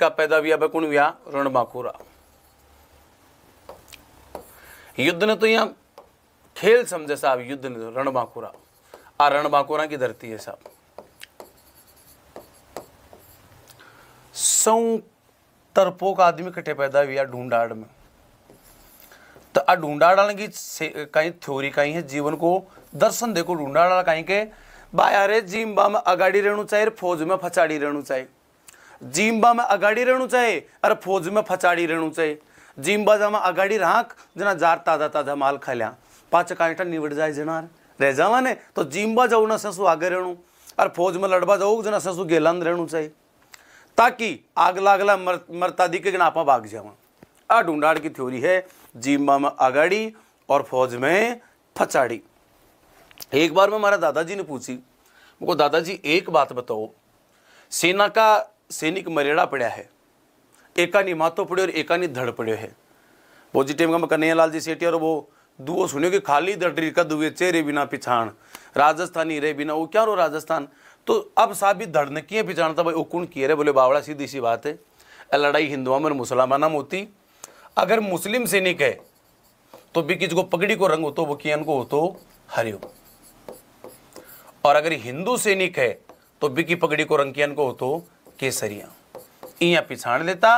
का पैदा भी अब कुण व्या रण युद्ध ने तो यहां खेल समझे साहब युद्ध ने तो, रण बाखुरा आ रण बाखुरा की धरती है साहब सौ तरपो का आदमी कटे पैदा हुआ ढूंढाड़ में तो आ ढूंढाड़ की कहीं थ्योरी कहीं है जीवन को दर्शन देखो ढूंढाड़ कहीं के बाय अरे जिम्बा में अगाड़ी रहनु चाहिए फौज में फचाड़ी रहनु चाहिए जिम्बा में अगाड़ी रहनु चाहे और फौज में फचाड़ी रहनु चाहे जिम्बा जमा अगाड़ी राख जना जार ताजा ताजा माल खाल्या पाँच कांटा निवड़ जाए जनार रह जावा ने तो जिम्बा जाऊ ना ससू आगे रहनु और फौज में लड़बा जाऊ जना ससू गेलंद रहनु चाहे ताकि आग लागला मर मरता दी के जना आपा भाग जावा आ ढूंढाड़ की थ्योरी है जिम्बा में अगाड़ी और फौज में फचाड़ी एक बार में हमारा दादाजी ने पूछी मुको दादाजी एक बात बताओ सेना का सैनिक સૈનિક મરેડા પડ્યા હે એકાની માથો પડ્યો એકાની धड़ पड़े है वो जी टेम का कन्हैयालाल जी सेठी और वो दुओ सुनियो कि खाली दटरी का दुए चेहरे बिना पिछाण राजस्थानी रे बिना वो क्या रो राजस्थान तो अब साबित धड़ने किए पिछाण था भाई वो उकुण किए रे बोले बावड़ा सीधी सी बात है लड़ाई हिंदुआ में मुसलमाना में होती अगर मुस्लिम सैनिक है तो भी किसी को पगड़ी को रंग हो तो वो कियन को हो तो हरियो और अगर हिंदू सैनिक है तो बिकी पगड़ी को रंग को हो तो केसरिया इं पिछाण लेता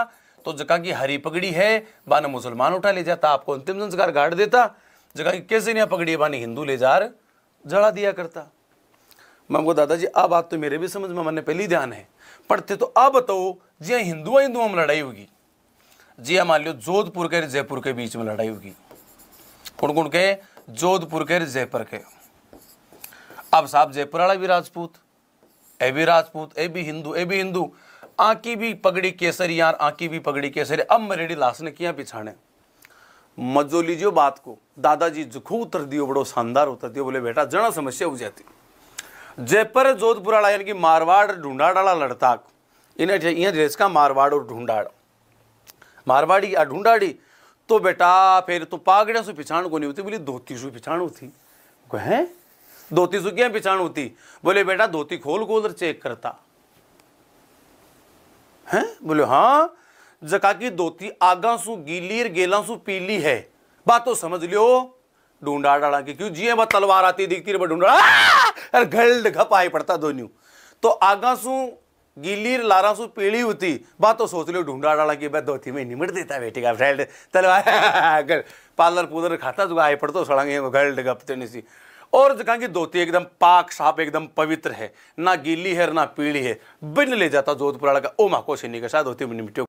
तो जगह की हरी पगड़ी है बाना मुसलमान उठा ले जाता आपको अंतिम संस्कार गाड़ देता जगह की केसरिया पगड़ी बानी हिंदू ले जा जड़ा दिया करता मैं बोलो दादाजी आ बात तो मेरे भी समझ में मैंने पहली ध्यान है पढ़ते तो आ बताओ जी हिंदुआ हिंदुओं में लड़ाई होगी जी मान लो जोधपुर के जयपुर के बीच में लड़ाई होगी कौन कौन के जोधपुर के जयपुर के अब साहब जयपुर वाला भी राजपूत ए भी राजपूत ए भी हिंदू ए भी हिंदू आकी भी पगड़ी केसर यार आकी भी पगड़ी केसर अब मरेडी लाश ने किया पिछाने मजो लीजियो बात को दादाजी जुखू उतर दियो बड़ो शानदार उतर दियो बोले बेटा जना समस्या हो जाती जयपुर जोधपुर वाला यानी कि मारवाड़ ढूंढाड़ वाला लड़ताक इन्हें यहाँ देश का मारवाड़ और ढूंढाड़ मारवाड़ी या ढूंढाड़ी तो बेटा फिर तो पागड़िया से पिछाण को नहीं होती बोली धोती से पिछाण होती हैं धोती सुखिया पिछाण होती बोले बेटा धोती खोल खोल और चेक करता है बोले हाँ जका की धोती आगा सु गीली और गेला सु पीली है बात तो समझ लियो ढूंढा डाला की क्यों जिये बात तलवार आती दिखती रही ढूंढा अरे गल्ड घपाई पड़ता दोनों तो आगा सु गीली लारा सु पीली होती बात तो सोच लो ढूंढा डाला की मैं धोती में निमट देता बेटी का फ्रेंड तलवार पार्लर पुदर खाता तो आई पड़ता सड़ा गल्ड गपते नहीं सी और जगह की धोती एकदम पाक साफ एकदम पवित्र है ना गीली है ना पीली है बिन ले जाता जोधपुर का ओ माको सिन्नी के साथ धोती मिट्टियों